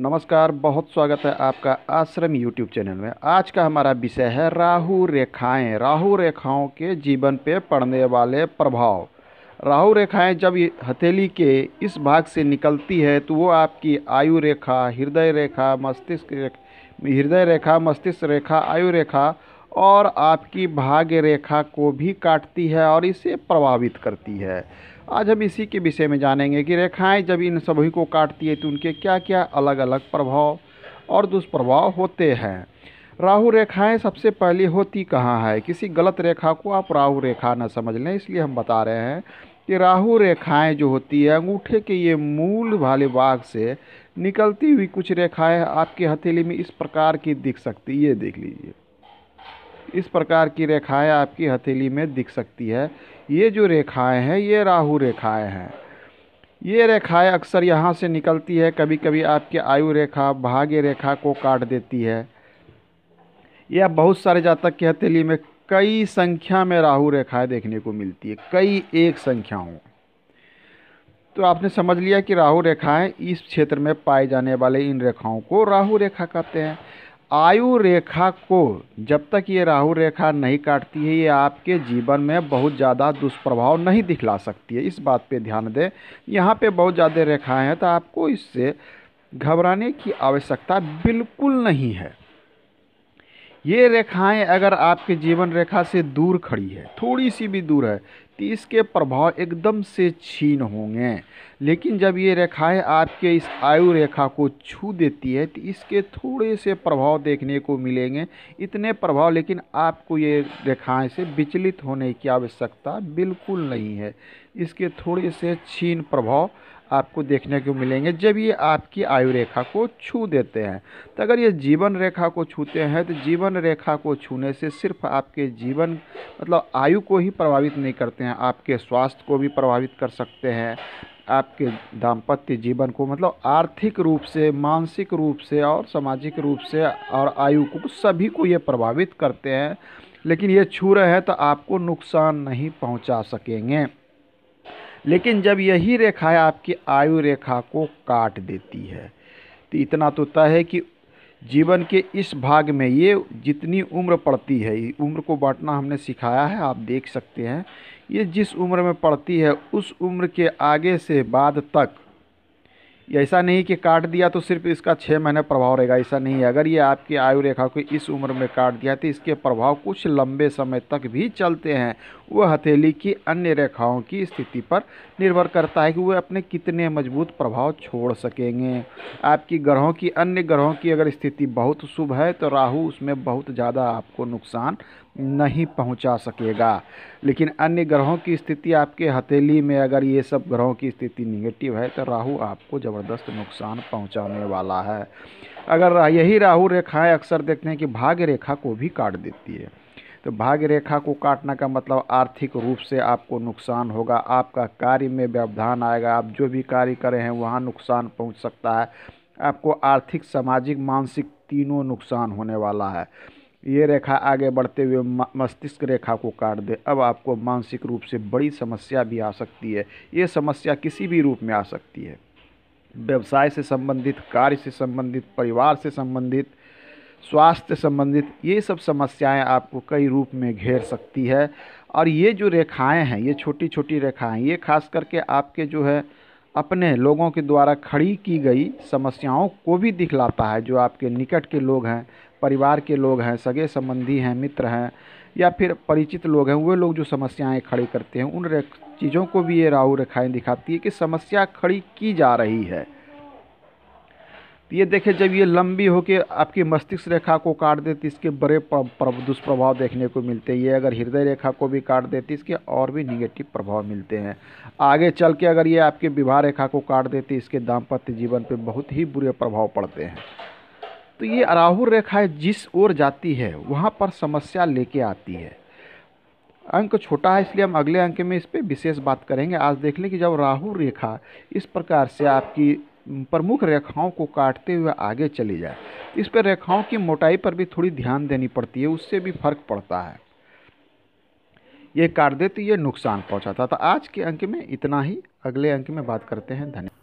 नमस्कार बहुत स्वागत है आपका आश्रम यूट्यूब चैनल में आज का हमारा विषय है राहु रेखाएं राहु रेखाओं के जीवन पे पड़ने वाले प्रभाव राहु रेखाएं जब हथेली के इस भाग से निकलती है तो वो आपकी आयु रेखा हृदय रेखा मस्तिष्क रेखा हृदय रेखा मस्तिष्क रेखा आयु रेखा और आपकी भाग्य रेखा को भी काटती है और इसे प्रभावित करती है आज हम इसी के विषय में जानेंगे कि रेखाएं जब इन सभी को काटती है तो उनके क्या क्या अलग अलग प्रभाव और दुष्प्रभाव होते हैं राहु रेखाएं सबसे पहले होती कहाँ है किसी गलत रेखा को आप राहु रेखा ना समझ लें इसलिए हम बता रहे हैं कि राहु रेखाएं जो होती है अंगूठे के ये मूल भाले बाग से निकलती हुई कुछ रेखाएं आपके हथेली में इस प्रकार की दिख सकती ये देख लीजिए इस प्रकार की रेखाएं आपकी हथेली में दिख सकती है ये जो रेखाएं हैं ये राहु रेखाएं हैं ये रेखाएं अक्सर यहाँ से निकलती है कभी कभी आपकी आयु रेखा भाग्य रेखा को काट देती है यह बहुत सारे जातक की हथेली में कई संख्या में राहु रेखाएं देखने को मिलती है कई एक संख्याओं तो आपने समझ लिया कि राहु रेखाएं इस क्षेत्र में पाए जाने वाले इन रेखाओं को राहु रेखा कहते हैं आयु रेखा को जब तक ये राहु रेखा नहीं काटती है ये आपके जीवन में बहुत ज़्यादा दुष्प्रभाव नहीं दिखला सकती है इस बात पे ध्यान दें यहाँ पे बहुत ज़्यादा रेखाएं हैं तो आपको इससे घबराने की आवश्यकता बिल्कुल नहीं है ये रेखाएं अगर आपके जीवन रेखा से दूर खड़ी है थोड़ी सी भी दूर है तो इसके प्रभाव एकदम से छीन होंगे लेकिन जब ये रेखाएं आपके इस आयु रेखा को छू देती है तो इसके थोड़े से प्रभाव देखने को मिलेंगे इतने प्रभाव लेकिन आपको ये रेखाएं से विचलित होने की आवश्यकता बिल्कुल नहीं है इसके थोड़े से छीन प्रभाव आपको देखने को मिलेंगे जब ये आपकी आयु रेखा को छू देते हैं तो अगर ये जीवन रेखा को छूते हैं तो जीवन रेखा को छूने से सिर्फ आपके जीवन मतलब आयु को ही प्रभावित नहीं करते हैं आपके स्वास्थ्य को भी प्रभावित कर सकते हैं आपके दाम्पत्य जीवन को मतलब आर्थिक रूप से मानसिक रूप से और सामाजिक रूप से और आयु को सभी को ये प्रभावित करते हैं लेकिन ये छू रहे हैं तो आपको नुकसान नहीं पहुंचा सकेंगे लेकिन जब यही रेखाएं आपकी आयु रेखा को काट देती है तो इतना तो तय है कि जीवन के इस भाग में ये जितनी उम्र पड़ती है उम्र को बांटना हमने सिखाया है आप देख सकते हैं ये जिस उम्र में पड़ती है उस उम्र के आगे से बाद तक ऐसा नहीं कि काट दिया तो सिर्फ इसका छः महीने प्रभाव रहेगा ऐसा नहीं है अगर ये आपकी आयु रेखा को इस उम्र में काट दिया तो इसके प्रभाव कुछ लंबे समय तक भी चलते हैं वह हथेली की अन्य रेखाओं की स्थिति पर निर्भर करता है कि वह अपने कितने मजबूत प्रभाव छोड़ सकेंगे आपकी ग्रहों की अन्य ग्रहों की अगर स्थिति बहुत शुभ है तो राहु उसमें बहुत ज़्यादा आपको नुकसान नहीं पहुंचा सकेगा लेकिन अन्य ग्रहों की स्थिति आपके हथेली में अगर ये सब ग्रहों की स्थिति निगेटिव है तो राहु आपको ज़बरदस्त नुकसान पहुंचाने वाला है अगर यही राहु रेखाएं अक्सर देखते हैं कि भाग्य रेखा को भी काट देती है तो भाग्य रेखा को काटना का मतलब आर्थिक रूप से आपको नुकसान होगा आपका कार्य में व्यवधान आएगा आप जो भी कार्य करें हैं वहाँ नुकसान पहुँच सकता है आपको आर्थिक सामाजिक मानसिक तीनों नुकसान होने वाला है ये रेखा आगे बढ़ते हुए मस्तिष्क रेखा को काट दे अब आपको मानसिक रूप से बड़ी समस्या भी आ सकती है ये समस्या किसी भी रूप में आ सकती है व्यवसाय से संबंधित कार्य से संबंधित परिवार से संबंधित स्वास्थ्य संबंधित ये सब समस्याएं आपको कई रूप में घेर सकती है और ये जो रेखाएं हैं ये छोटी छोटी रेखाएं ये खास करके आपके जो है अपने लोगों के द्वारा खड़ी की गई समस्याओं को भी दिखलाता है जो आपके निकट के लोग हैं परिवार के लोग हैं सगे संबंधी हैं मित्र हैं या फिर परिचित लोग हैं वे लोग जो समस्याएं खड़ी करते हैं उन चीज़ों को भी ये राहु रेखाएं दिखाती है कि समस्या खड़ी की जा रही है तो ये देखें जब ये लंबी होकर आपकी मस्तिष्क रेखा को काट देती इसके बड़े दुष्प्रभाव देखने को मिलते हैं ये अगर हृदय रेखा को भी काट देती इसके और भी निगेटिव प्रभाव मिलते हैं आगे चल के अगर ये आपके विवाह रेखा को काट देती इसके दाम्पत्य जीवन पर बहुत ही बुरे प्रभाव पड़ते हैं तो ये राहुल रेखाएँ जिस ओर जाती है वहाँ पर समस्या लेके आती है अंक छोटा है इसलिए हम अगले अंक में इस पर विशेष बात करेंगे आज देख लें कि जब राहु रेखा इस प्रकार से आपकी प्रमुख रेखाओं को काटते हुए आगे चली जाए इस पर रेखाओं की मोटाई पर भी थोड़ी ध्यान देनी पड़ती है उससे भी फर्क पड़ता है ये काट दे तो ये नुकसान पहुंचाता तो आज के अंक में इतना ही अगले अंक में बात करते हैं धन्यवाद